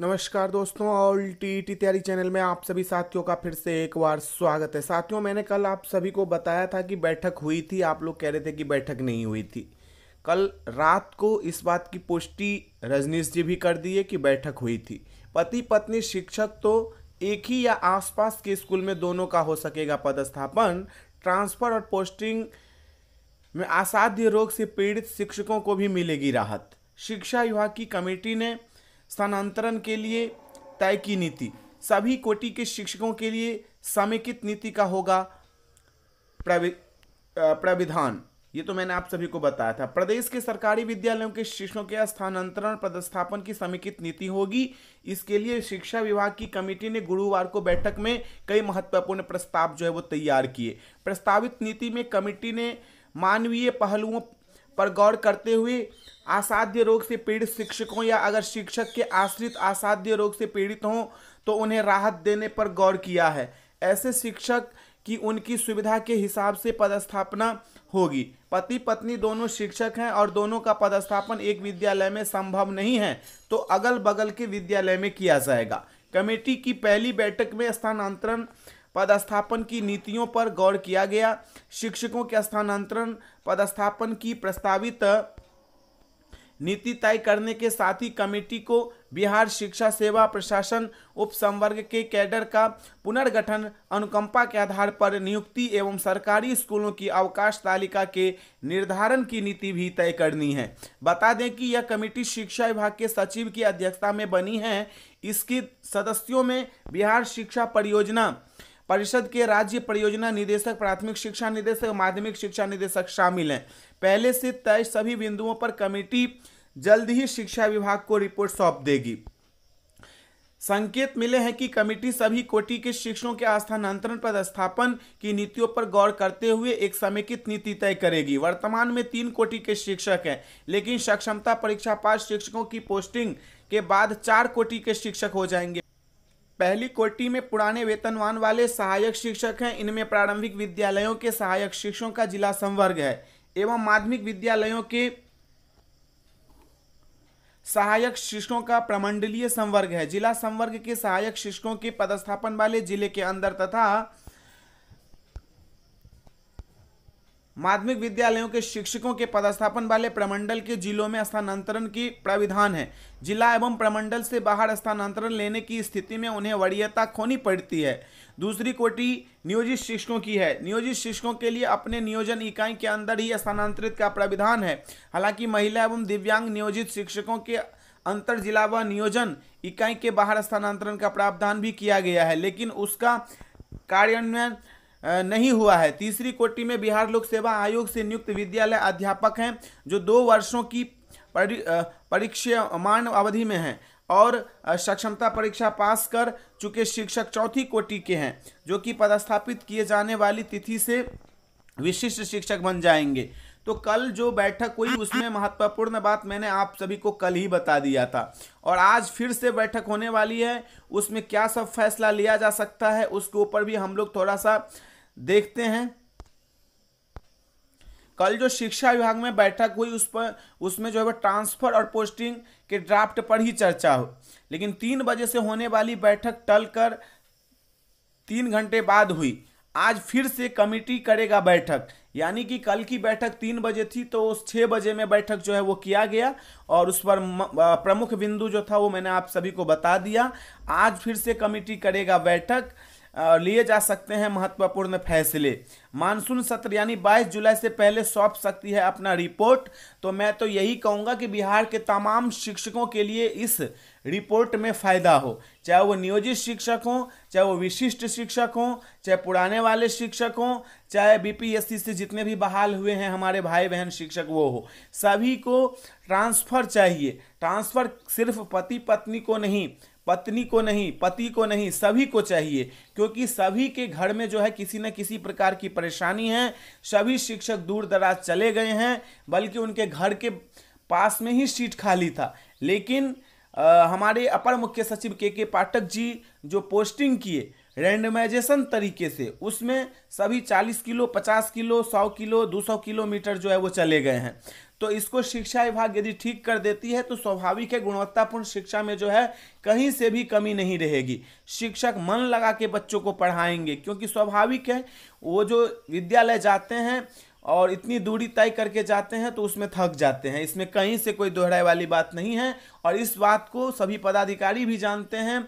नमस्कार दोस्तों all T T तैयारी चैनल में आप सभी साथियों का फिर से एक बार स्वागत है साथियों मैंने कल आप सभी को बताया था कि बैठक हुई थी आप लोग कह रहे थे कि बैठक नहीं हुई थी कल रात को इस बात की पुष्टि रजनीश जी भी कर दिए कि बैठक हुई थी पति पत्नी शिक्षक तो एक ही या आसपास के स्कूल में दोनों का हो सकेगा पदस्थापन ट्रांसफर और पोस्टिंग में असाध्य रोग से पीड़ित शिक्षकों को भी मिलेगी राहत शिक्षा विभाग की कमेटी ने स्थानांतरण के लिए तय की नीति सभी कोटि के शिक्षकों के लिए समेकित नीति का होगा प्रविधान ये तो मैंने आप सभी को बताया था प्रदेश के सरकारी विद्यालयों के शिक्षकों के स्थानांतरण पदस्थापन की समेकित नीति होगी इसके लिए शिक्षा विभाग की कमेटी ने गुरुवार को बैठक में कई महत्वपूर्ण प्रस्ताव जो है वो तैयार किए प्रस्तावित नीति में कमेटी ने मानवीय पहलुओं पर गौर करते हुए असाध्य रोग से पीड़ित शिक्षकों या अगर शिक्षक के आश्रित असाध्य रोग से पीड़ित हों तो उन्हें राहत देने पर गौर किया है ऐसे शिक्षक की उनकी सुविधा के हिसाब से पदस्थापना होगी पति पत्नी दोनों शिक्षक हैं और दोनों का पदस्थापन एक विद्यालय में संभव नहीं है तो अगल बगल के विद्यालय में किया जाएगा कमेटी की पहली बैठक में स्थानांतरण पदस्थापन की नीतियों पर गौर किया गया शिक्षकों के स्थानांतरण पदस्थापन की प्रस्तावित नीति तय करने के साथ ही कमेटी को बिहार शिक्षा सेवा प्रशासन उप संवर्ग के कैडर का पुनर्गठन अनुकंपा के आधार पर नियुक्ति एवं सरकारी स्कूलों की अवकाश तालिका के निर्धारण की नीति भी तय करनी है बता दें कि यह कमेटी शिक्षा विभाग के सचिव की अध्यक्षता में बनी है इसकी सदस्यों में बिहार शिक्षा परियोजना परिषद के राज्य परियोजना निदेशक प्राथमिक शिक्षा निदेशक माध्यमिक शिक्षा निदेशक शामिल हैं पहले से तय सभी बिंदुओं पर कमेटी जल्द ही शिक्षा विभाग को रिपोर्ट सौंप देगी संकेत मिले हैं कि कमेटी सभी कोटि के शिक्षकों के स्थानांतरण पदस्थापन की नीतियों पर गौर करते हुए एक समेकित नीति तय करेगी वर्तमान में तीन कोटि के शिक्षक हैं लेकिन सक्षमता परीक्षा पास शिक्षकों की पोस्टिंग के बाद चार कोटि के शिक्षक हो जाएंगे पहली कोटि में पुराने वेतनवान वाले सहायक शिक्षक हैं इनमें प्रारंभिक विद्यालयों के सहायक शिक्षकों का जिला संवर्ग है एवं माध्यमिक विद्यालयों के सहायक शिक्षकों का प्रमंडलीय संवर्ग है जिला संवर्ग के सहायक शिक्षकों के पदस्थापन वाले जिले के अंदर तथा माध्यमिक विद्यालयों के शिक्षकों के पदस्थापन वाले प्रमंडल के जिलों में स्थानांतरण की प्राविधान है जिला एवं प्रमंडल से बाहर स्थानांतरण लेने की स्थिति में उन्हें वरीयता खोनी पड़ती है दूसरी कोटि नियोजित शिक्षकों की है नियोजित शिक्षकों के लिए अपने नियोजन इकाई के अंदर ही स्थानांतरित का प्राविधान है हालांकि महिला एवं दिव्यांग नियोजित शिक्षकों के अंतर जिला व नियोजन इकाई के बाहर स्थानांतरण का प्रावधान भी किया गया है लेकिन उसका कार्यान्वयन नहीं हुआ है तीसरी कोटि में बिहार लोक सेवा आयोग से नियुक्त विद्यालय अध्यापक हैं जो दो वर्षों की परीक्षमान अवधि में हैं और सक्षमता परीक्षा पास कर चुके शिक्षक चौथी कोटि के हैं जो कि पदस्थापित किए जाने वाली तिथि से विशिष्ट शिक्षक बन जाएंगे तो कल जो बैठक हुई उसमें महत्वपूर्ण बात मैंने आप सभी को कल ही बता दिया था और आज फिर से बैठक होने वाली है उसमें क्या सब फैसला लिया जा सकता है उसके ऊपर भी हम लोग थोड़ा सा देखते हैं कल जो शिक्षा विभाग में बैठक हुई उस पर उसमें जो है ट्रांसफर और पोस्टिंग के ड्राफ्ट पर ही चर्चा हो लेकिन तीन बजे से होने वाली बैठक टल कर तीन घंटे बाद हुई आज फिर से कमेटी करेगा बैठक यानी कि कल की बैठक तीन बजे थी तो उस छः बजे में बैठक जो है वो किया गया और उस पर प्रमुख बिंदु जो था वो मैंने आप सभी को बता दिया आज फिर से कमेटी करेगा बैठक लिए जा सकते हैं महत्वपूर्ण फैसले मानसून सत्र यानी 22 जुलाई से पहले सौंप सकती है अपना रिपोर्ट तो मैं तो यही कहूँगा कि बिहार के तमाम शिक्षकों के लिए इस रिपोर्ट में फ़ायदा हो चाहे वो नियोजित शिक्षक हों चाहे वो विशिष्ट शिक्षक हों चाहे पुराने वाले शिक्षक हों चाहे बीपीएससी से जितने भी बहाल हुए हैं हमारे भाई बहन शिक्षक वो हो सभी को ट्रांसफ़र चाहिए ट्रांसफ़र सिर्फ पति पत्नी को नहीं पत्नी को नहीं पति को नहीं सभी को चाहिए क्योंकि सभी के घर में जो है किसी न किसी प्रकार की परेशानी है सभी शिक्षक दूर दराज चले गए हैं बल्कि उनके घर के पास में ही सीट खाली था लेकिन आ, हमारे अपर मुख्य सचिव के के पाठक जी जो पोस्टिंग किए रैंडमाइजेशन तरीके से उसमें सभी 40 किलो 50 किलो 100 किलो 200 किलोमीटर जो है वो चले गए हैं तो इसको शिक्षा विभाग यदि ठीक कर देती है तो स्वाभाविक है गुणवत्तापूर्ण शिक्षा में जो है कहीं से भी कमी नहीं रहेगी शिक्षक मन लगा के बच्चों को पढ़ाएंगे क्योंकि स्वाभाविक है वो जो विद्यालय जाते हैं और इतनी दूरी तय करके जाते हैं तो उसमें थक जाते हैं इसमें कहीं से कोई दोहराई वाली बात नहीं है और इस बात को सभी पदाधिकारी भी जानते हैं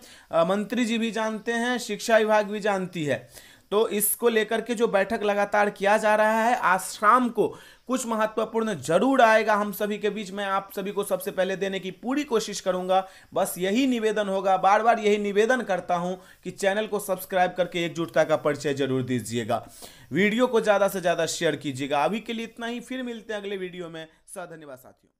मंत्री जी भी जानते हैं शिक्षा विभाग भी जानती है तो इसको लेकर के जो बैठक लगातार किया जा रहा है आज शाम को कुछ महत्वपूर्ण जरूर आएगा हम सभी के बीच में आप सभी को सबसे पहले देने की पूरी कोशिश करूंगा बस यही निवेदन होगा बार बार यही निवेदन करता हूं कि चैनल को सब्सक्राइब करके एकजुटता का परिचय जरूर दीजिएगा वीडियो को ज़्यादा से ज़्यादा शेयर कीजिएगा अभी के लिए इतना ही फिर मिलते हैं अगले वीडियो में धन्यवाद साथियों